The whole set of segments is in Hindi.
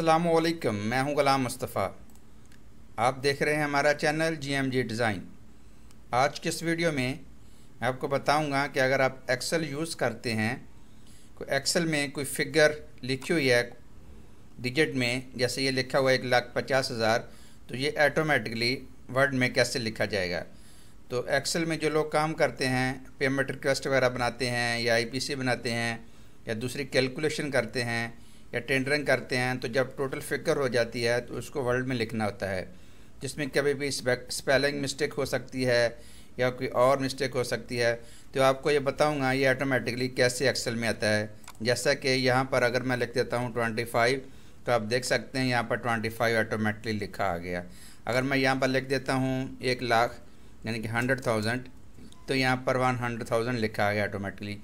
असलम मैं हूं गुलाम मुस्तफ़ा आप देख रहे हैं हमारा channel G M G design आज के इस वीडियो में मैं आपको बताऊंगा कि अगर आप एक्सेल यूज़ करते हैं कोई तो एक्सेल में कोई फिगर लिखी हुई है डिजिट में जैसे ये लिखा हुआ है एक लाख पचास हज़ार तो ये ऐटोमेटिकली वर्ड में कैसे लिखा जाएगा तो एक्सेल में जो लोग काम करते हैं पेमेंट रिक्वेस्ट वगैरह बनाते हैं या आई बनाते हैं या दूसरी कैलकुलेशन करते हैं या टेंडरिंग करते हैं तो जब टोटल फिगर हो जाती है तो उसको वर्ल्ड में लिखना होता है जिसमें कभी भी स्पेलिंग मिस्टेक हो सकती है या कोई और मिस्टेक हो सकती है तो आपको ये बताऊंगा ये ऑटोमेटिकली कैसे एक्सेल में आता है जैसा कि यहाँ पर अगर मैं लिख देता हूँ ट्वेंटी फाइव तो आप देख सकते हैं यहाँ पर ट्वेंटी फाइव ऑटोमेटिकली लिखा आ गया अगर मैं यहाँ पर लिख देता हूँ एक लाख यानी कि हंड्रेड थाउजेंड तो यहाँ पर वन हंड्रेड थाउजेंड लिखा आ गया ऑटोमेटिकली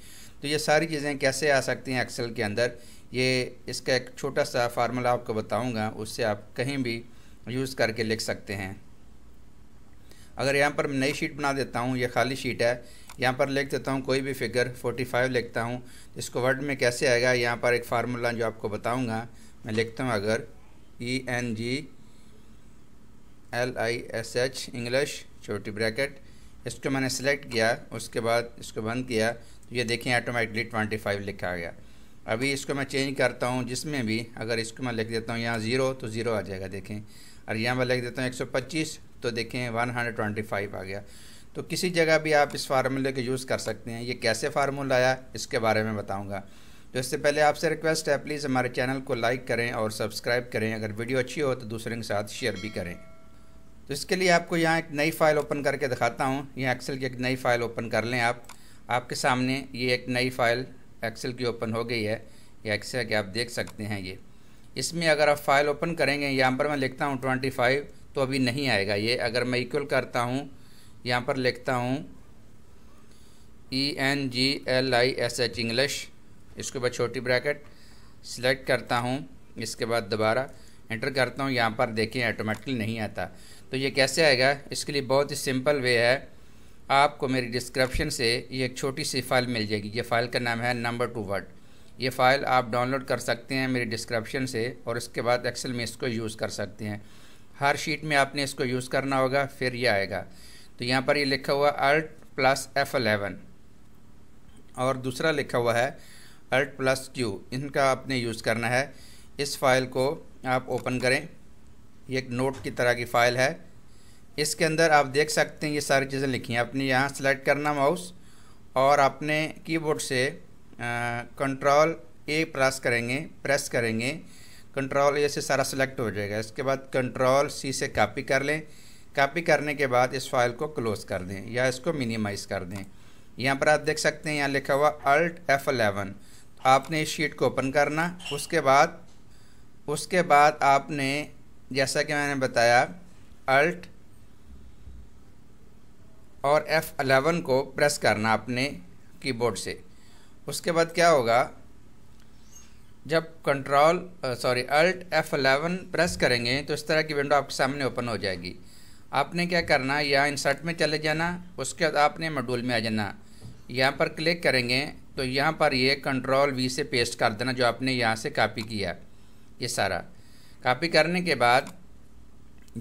तो ये सारी चीज़ें कैसे आ सकती हैं एक्सेल के अंदर ये इसका एक छोटा सा फार्मूला आपको बताऊंगा उससे आप कहीं भी यूज़ करके लिख सकते हैं अगर यहाँ पर मैं नई शीट बना देता हूँ यह खाली शीट है यहाँ पर लिख देता हूँ कोई भी फिगर 45 लिखता हूँ इसको वर्ड में कैसे आएगा यहाँ पर एक फार्मूला जो आपको बताऊँगा मैं लिखता हूँ अगर E N G L I S H English छोटी ब्रैकेट इसको मैंने सेलेक्ट किया उसके बाद इसको बंद किया तो ये देखें ऑटोमेटिकली 25 लिखा गया अभी इसको मैं चेंज करता हूँ जिसमें भी अगर इसको मैं लिख देता हूँ यहाँ ज़ीरो तो ज़ीरो आ जाएगा देखें और यहाँ मैं लिख देता हूँ एक तो देखें वन आ गया तो किसी जगह भी आप इस फार्मूले को यूज़ कर सकते हैं ये कैसे फार्मूला आया इसके बारे में बताऊँगा तो इससे पहले आपसे रिक्वेस्ट है प्लीज़ हमारे चैनल को लाइक करें और सब्सक्राइब करें अगर वीडियो अच्छी हो तो दूसरे के साथ शेयर भी करें तो इसके लिए आपको यहाँ एक नई फ़ाइल ओपन करके दिखाता हूँ यहाँ एक्सेल की एक नई फ़ाइल ओपन कर लें आप आपके सामने ये एक नई फ़ाइल एक्सेल की ओपन हो गई है या एक्सेल के आप देख सकते हैं ये इसमें अगर आप फाइल ओपन करेंगे यहाँ पर मैं लिखता हूँ ट्वेंटी फाइव तो अभी नहीं आएगा ये अगर मैं इक्वल करता हूँ यहाँ पर लिखता हूँ E N G L I S H English इसके बाद छोटी ब्रैकेट सिलेक्ट करता हूँ इसके बाद दोबारा एंटर करता हूँ यहाँ पर देखिए ऑटोमेटिकली नहीं आता तो ये कैसे आएगा इसके लिए बहुत ही सिंपल वे है आपको मेरी डिस्क्रिप्शन से ये एक छोटी सी फ़ाइल मिल जाएगी ये फ़ाइल का नाम है नंबर टू वर्ड ये फ़ाइल आप डाउनलोड कर सकते हैं मेरी डिस्क्रिप्शन से और इसके बाद एक्सेल में इसको यूज़ कर सकते हैं हर शीट में आपने इसको यूज़ करना होगा फिर ये आएगा तो यहाँ पर ये लिखा हुआ अल्ट प्लस एफ़ अलेवन और दूसरा लिखा हुआ है अल्ट प्लस क्यू इनका आपने यूज़ करना है इस फाइल को आप ओपन करें ये एक नोट की तरह की फ़ाइल है इसके अंदर आप देख सकते हैं ये सारी चीज़ें लिखी हैं आपने यहाँ सेलेक्ट करना माउस और आपने कीबोर्ड से कंट्रोल ए प्रेस करेंगे प्रेस करेंगे कंट्रोल ए से सारा सेलेक्ट हो जाएगा इसके बाद कंट्रोल सी से कॉपी कर लें कॉपी करने के बाद इस फाइल को क्लोज़ कर दें या इसको मिनिमाइज़ कर दें यहाँ पर आप देख सकते हैं यहाँ लिखा हुआ अल्ट एफ़ अलेवन आपने इस शीट को ओपन करना उसके बाद उसके बाद आपने जैसा कि मैंने बताया अल्ट और F11 को प्रेस करना अपने कीबोर्ड से उसके बाद क्या होगा जब control sorry alt F11 press करेंगे तो इस तरह की विंडो आपके सामने ओपन हो जाएगी आपने क्या करना यहाँ इंसर्ट में चले जाना उसके बाद आपने मॉड्यूल में आ जाना यहाँ पर क्लिक करेंगे तो यहाँ पर ये कंट्रोल वी से पेस्ट कर देना जो आपने यहाँ से कॉपी किया ये सारा कॉपी करने के बाद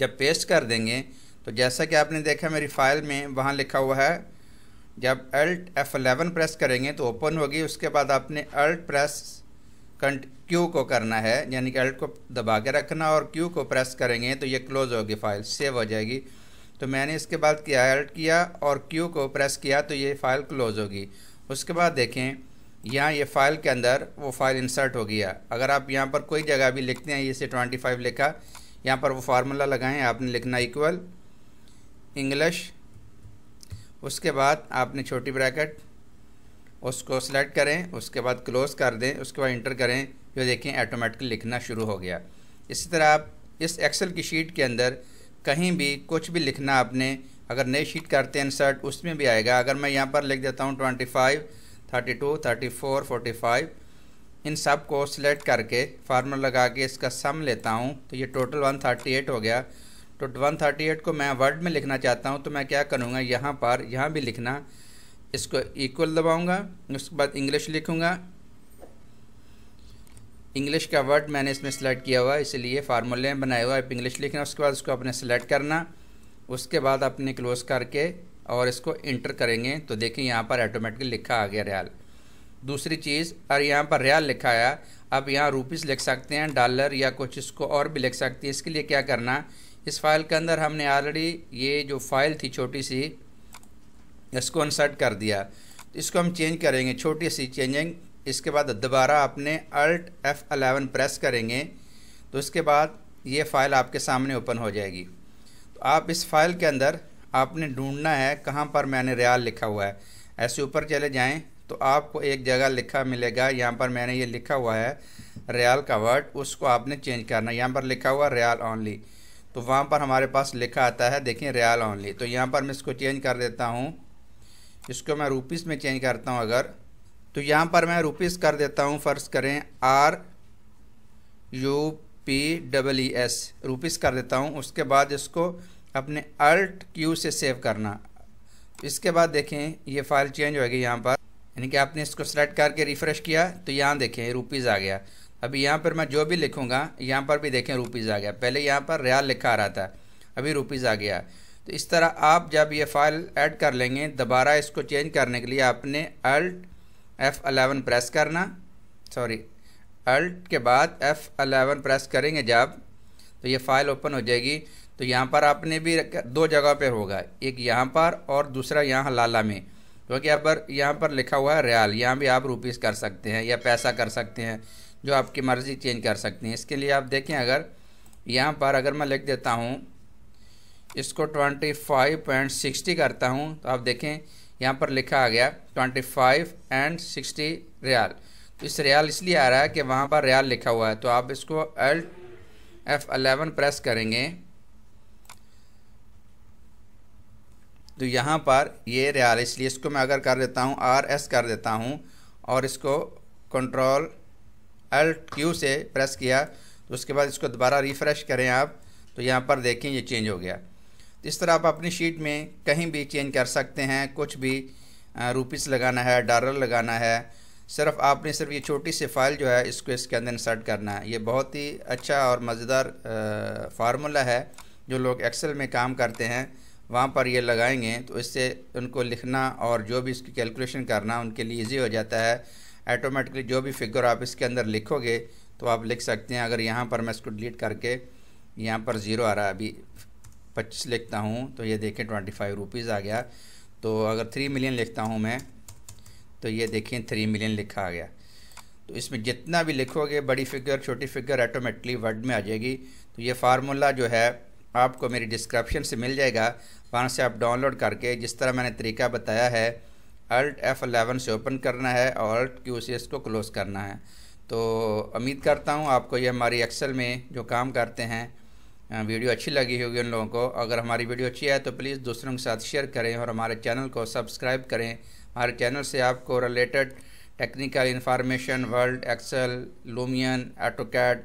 जब पेस्ट कर देंगे तो जैसा कि आपने देखा मेरी फ़ाइल में वहाँ लिखा हुआ है जब अल्ट F11 प्रेस करेंगे तो ओपन होगी उसके बाद आपने अल्ट प्रेस कंट क्यू को करना है यानी कि अल्ट को दबा के रखना और क्यू को प्रेस करेंगे तो ये क्लोज़ होगी फ़ाइल सेव हो जाएगी तो मैंने इसके बाद किया अल्ट किया और क्यू को प्रेस किया तो ये फ़ाइल क्लोज़ होगी उसके बाद देखें यहाँ ये फ़ाइल के अंदर वो फ़ाइल इंसर्ट हो गया अगर आप यहाँ पर कोई जगह भी लिखते हैं इसे ट्वेंटी फाइव लिखा यहाँ पर वो फार्मूला लगाएं आपने लिखना इक्वल इंग्लिश उसके बाद आपने छोटी ब्रैकेट उसको सेलेक्ट करें उसके बाद क्लोज़ कर दें उसके बाद इंटर करें जो देखें ऑटोमेटिकली लिखना शुरू हो गया इसी तरह आप इस एक्सेल की शीट के अंदर कहीं भी कुछ भी लिखना आपने अगर नई शीट करते हैं इंसर्ट उसमें भी आएगा अगर मैं यहाँ पर लिख देता हूँ twenty five thirty two thirty four forty five इन सब को सिलेक्ट करके फार्मूला लगा के इसका सम लेता हूँ तो ये टोटल वन थर्टी एट हो गया तो 138 को मैं वर्ड में लिखना चाहता हूँ तो मैं क्या करूँगा यहाँ पर यहाँ भी लिखना इसको इक्वल दबाऊँगा उसके बाद इंग्लिश लिखूँगा इंग्लिश का वर्ड मैंने इसमें सेलेक्ट किया हुआ इसलिए फार्मूले में बनाया हुआ आप इंग्लिश लिखना उसके बाद उसको अपने सेलेक्ट करना उसके बाद अपने क्लोज करके और इसको इंटर करेंगे तो देखें यहाँ पर ऑटोमेटिकली लिखा आ गया रियाल दूसरी चीज़ और यहाँ पर रियाल लिखा आया अब यहाँ रुपीज़ लिख सकते हैं डॉलर या कुछ इसको और भी लिख सकते हैं इसके लिए क्या करना इस फाइल के अंदर हमने ऑलरेडी ये जो फाइल थी छोटी सी इसको इंसर्ट कर दिया तो इसको हम चेंज करेंगे छोटी सी चेंजिंग इसके बाद दोबारा आपने अल्ट एफ़ अलेवन प्रेस करेंगे तो इसके बाद ये फ़ाइल आपके सामने ओपन हो जाएगी तो आप इस फाइल के अंदर आपने ढूंढना है कहाँ पर मैंने रियाल लिखा हुआ है ऐसे ऊपर चले जाएं तो आपको एक जगह लिखा मिलेगा यहाँ पर मैंने ये लिखा हुआ है रियाल का वर्ड उसको आपने चेंज करना है यहाँ पर लिखा हुआ रियाल ऑनली तो वहाँ पर हमारे पास लिखा आता है देखें रियाल ऑनली तो यहाँ पर मैं इसको चेंज कर देता हूँ इसको मैं रुपीस में चेंज करता हूँ अगर तो यहाँ पर मैं रुपीस कर देता हूँ फ़र्ज़ करें R U P double E S rupees कर देता हूँ उसके बाद इसको अपने अल्ट क्यू से सेव करना इसके बाद देखें ये फ़ाइल चेंज होगी यहाँ पर यानी कि आपने इसको सेलेक्ट करके रिफ़्रेश किया तो यहाँ देखें रुपीज़ आ गया अभी यहाँ पर मैं जो भी लिखूँगा यहाँ पर भी देखें रुपीज़ आ गया पहले यहाँ पर रियाल लिखा आ रहा था अभी रुपीज़ आ गया तो इस तरह आप जब ये फ़ाइल ऐड कर लेंगे दोबारा इसको चेंज करने के लिए आपने अल्ट एफ़ अलेवन प्रेस करना सॉरी अल्ट के बाद एफ़ अलेवन प्रेस करेंगे जब तो ये फ़ाइल ओपन हो जाएगी तो यहाँ पर आपने भी दो जगह पे होगा एक यहाँ पर और दूसरा यहाँ लाला में क्योंकि तो यहाँ पर यहाँ पर लिखा हुआ है रियाल यहाँ भी आप रुपीस कर सकते हैं या पैसा कर सकते हैं जो आपकी मर्ज़ी चेंज कर सकते हैं इसके लिए आप देखें अगर यहाँ पर अगर मैं लिख देता हूँ इसको ट्वेंटी फाइव पॉइंट सिक्सटी करता हूँ तो आप देखें यहाँ पर लिखा आ गया twenty five and sixty riyal तो इस रियाल इसलिए आ रहा है कि वहाँ पर रियाल लिखा हुआ है तो आप इसको एल एफ अलेवन प्रेस करेंगे तो यहाँ पर ये रियाल इसलिए इसको मैं अगर कर देता हूँ आर एस कर देता हूँ और इसको कंट्रोल अल्ट क्यू से प्रेस किया तो उसके बाद इसको दोबारा रिफ़्रेश करें आप तो यहाँ पर देखें ये चेंज हो गया तो इस तरह आप अपनी शीट में कहीं भी चेंज कर सकते हैं कुछ भी रुपीस लगाना है डॉलर लगाना है सिर्फ आपने सिर्फ ये छोटी सी फाइल जो है इसको इसके अंदर इंसर्ट करना है ये बहुत ही अच्छा और मज़ेदार फार्मूला है जो लोग एक्सेल में काम करते हैं वहाँ पर ये लगाएंगे तो इससे उनको लिखना और जो भी इसकी कैलकुलेशन करना उनके लिए ईजी हो जाता है ऑटोमेटिकली जो भी फिगर आप इसके अंदर लिखोगे तो आप लिख सकते हैं अगर यहाँ पर मैं इसको डिलीट करके यहाँ पर ज़ीरो आ रहा है अभी पच्चीस लिखता हूँ तो ये देखें ट्वेंटी फाइव रुपीज़ आ गया तो अगर थ्री मिलियन लिखता हूँ मैं तो ये देखें थ्री मिलियन लिखा आ गया तो इसमें जितना भी लिखोगे बड़ी फिगर छोटी फिगर ऑटोमेटिकली वर्ड में आ जाएगी तो ये फार्मूला जो है आपको मेरी डिस्क्रिप्शन से मिल जाएगा वहाँ से आप डाउनलोड करके जिस तरह मैंने तरीका बताया है अल्ट एफ़ अलेवन से ओपन करना है और अल्ट क्यू से इसको क्लोज़ करना है तो उम्मीद करता हूँ आपको ये हमारी एक्सेल में जो काम करते हैं वीडियो अच्छी लगी होगी उन लोगों को अगर हमारी वीडियो अच्छी है तो प्लीज़ दूसरों के साथ शेयर करें और हमारे चैनल को सब्सक्राइब करें हमारे चैनल से आपको related technical information Word Excel Lumion AutoCAD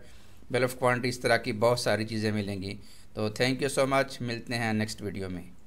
bill of quantity इस तरह की बहुत सारी चीज़ें मिलेंगी तो थैंक यू सो मच मिलते हैं नेक्स्ट वीडियो में